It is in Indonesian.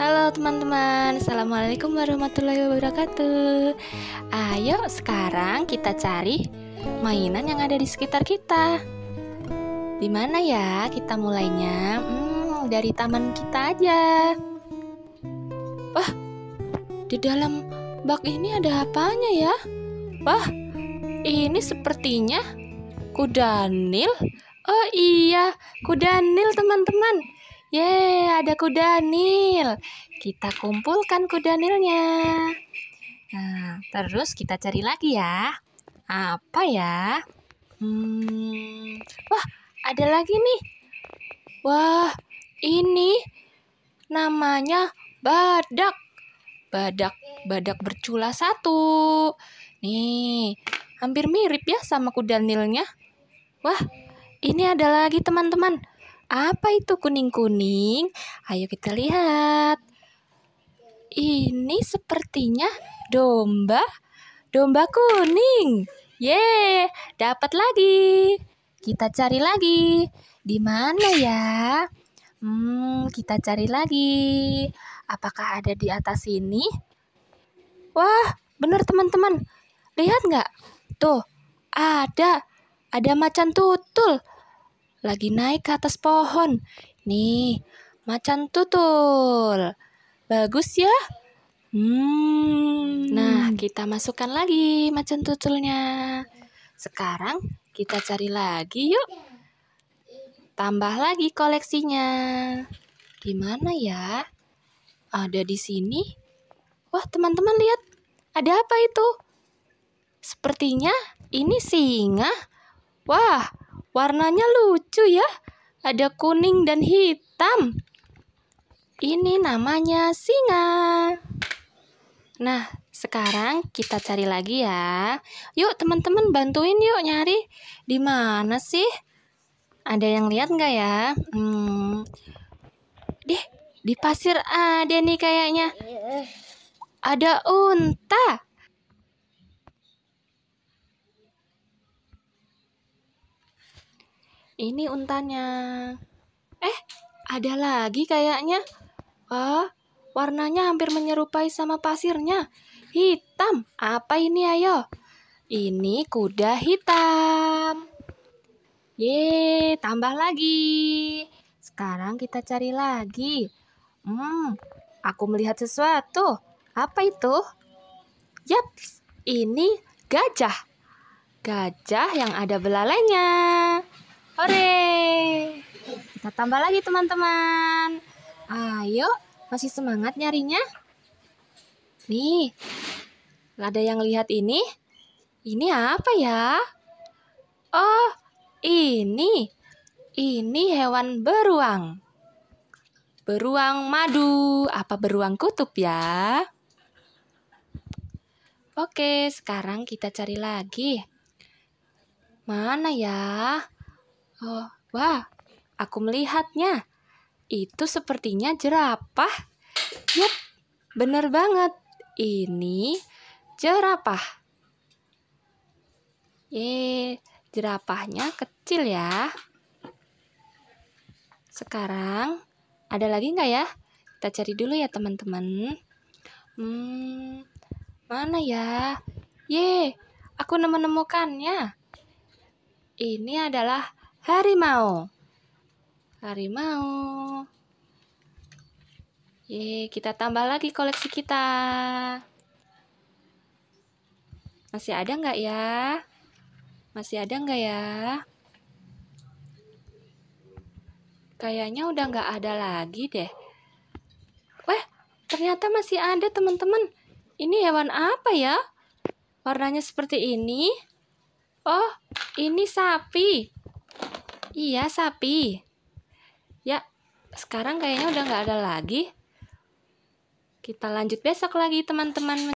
Halo teman-teman, Assalamualaikum warahmatullahi wabarakatuh Ayo sekarang kita cari mainan yang ada di sekitar kita Dimana ya kita mulainya? Hmm, dari taman kita aja Wah, di dalam bak ini ada apanya ya? Wah, ini sepertinya kudanil Oh iya, kudanil teman-teman Yeay, ada kuda nil. Kita kumpulkan kuda nilnya. Nah, terus kita cari lagi ya. Apa ya? Hmm, wah, ada lagi nih. Wah, ini namanya badak. Badak, badak bercula satu. Nih, hampir mirip ya sama kuda nilnya. Wah, ini ada lagi teman-teman. Apa itu kuning-kuning? Ayo kita lihat. Ini sepertinya domba. Domba kuning. Ye, dapat lagi. Kita cari lagi. Di mana ya? Hmm, kita cari lagi. Apakah ada di atas sini? Wah, benar teman-teman. Lihat nggak? Tuh, ada. Ada macan tutul lagi naik ke atas pohon. Nih, macan tutul. Bagus ya? Hmm. Nah, kita masukkan lagi macan tutulnya. Sekarang kita cari lagi yuk. Tambah lagi koleksinya. Di mana ya? Ada di sini. Wah, teman-teman lihat. Ada apa itu? Sepertinya ini singa. Wah, Warnanya lucu ya. Ada kuning dan hitam. Ini namanya singa. Nah, sekarang kita cari lagi ya. Yuk teman-teman bantuin yuk nyari. Di mana sih? Ada yang lihat nggak ya? Hmm. Deh, di pasir ada nih kayaknya. Ada unta. Ini untanya. Eh, ada lagi kayaknya. Wah, oh, warnanya hampir menyerupai sama pasirnya. Hitam. Apa ini, ayo? Ini kuda hitam. Ye, tambah lagi. Sekarang kita cari lagi. Hmm, aku melihat sesuatu. Apa itu? Yap, ini gajah. Gajah yang ada belalainya ore Kita tambah lagi teman-teman. Ayo, masih semangat nyarinya? Nih, ada yang lihat ini? Ini apa ya? Oh, ini. Ini hewan beruang. Beruang madu. Apa beruang kutub ya? Oke, sekarang kita cari lagi. Mana ya? Oh, wah, aku melihatnya. Itu sepertinya jerapah. Yup, bener banget. Ini jerapah. Ye, jerapahnya kecil ya. Sekarang, ada lagi nggak ya? Kita cari dulu ya teman-teman. Hmm, mana ya? Ye, aku nemu-nemukannya. Ini adalah harimau. Harimau. Ye, kita tambah lagi koleksi kita. Masih ada nggak ya? Masih ada nggak ya? Kayaknya udah nggak ada lagi deh. Wah, ternyata masih ada teman-teman. Ini hewan apa ya? Warnanya seperti ini. Oh, ini sapi. Iya, sapi. Ya, sekarang kayaknya udah nggak ada lagi. Kita lanjut besok lagi, teman-teman.